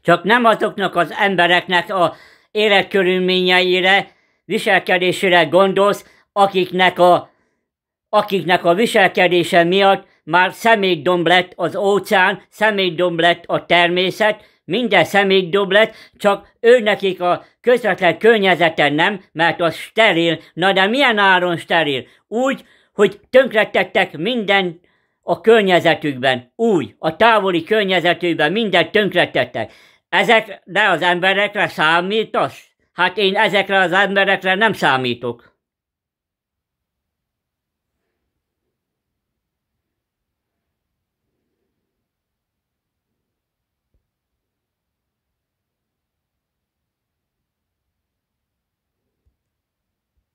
Csak nem azoknak az embereknek a életkörülményeire, viselkedésére gondolsz, akiknek a, akiknek a viselkedése miatt már szemétdomb lett az óceán, szemétdomb lett a természet, minden szemétdomb lett, csak ő nekik a közvetlen környezete nem, mert az steril. Na de milyen áron steril? Úgy, hogy tönkretettek minden a környezetükben, úgy, a távoli környezetükben mindent tönkretettek. Ezekre az emberekre számítasz? Hát én ezekre az emberekre nem számítok.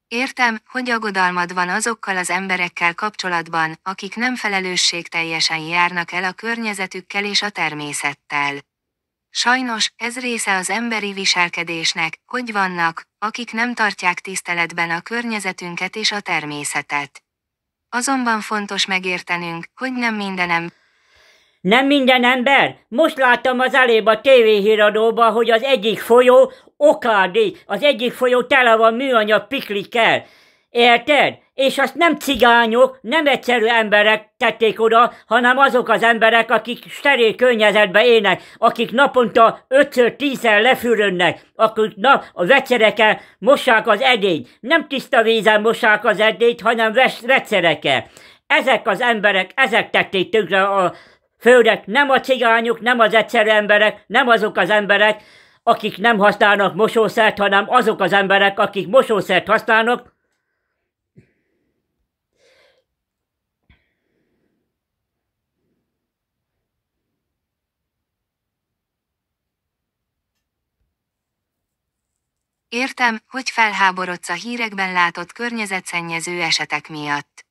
Értem, hogy aggodalmad van azokkal az emberekkel kapcsolatban, akik nem felelősségteljesen járnak el a környezetükkel és a természettel. Sajnos, ez része az emberi viselkedésnek, hogy vannak, akik nem tartják tiszteletben a környezetünket és a természetet. Azonban fontos megértenünk, hogy nem mindenem. Nem minden ember? Most láttam az elébb a tévéhíradóban, hogy az egyik folyó okádi, az egyik folyó tele van műanyag piklikkel. Érted? És azt nem cigányok, nem egyszerű emberek tették oda, hanem azok az emberek, akik steré környezetben élnek, akik naponta 5-10-szer lefürönnek, akik nap a vecsereken mossák az edényt. Nem tiszta vízen mossák az edényt, hanem vecsereken. Ezek az emberek, ezek tették tönkre a Főleg nem a cigányok, nem az egyszerű emberek, nem azok az emberek, akik nem használnak mosószert, hanem azok az emberek, akik mosószert használnak, Értem, hogy felháborodsz a hírekben látott környezetszennyező esetek miatt.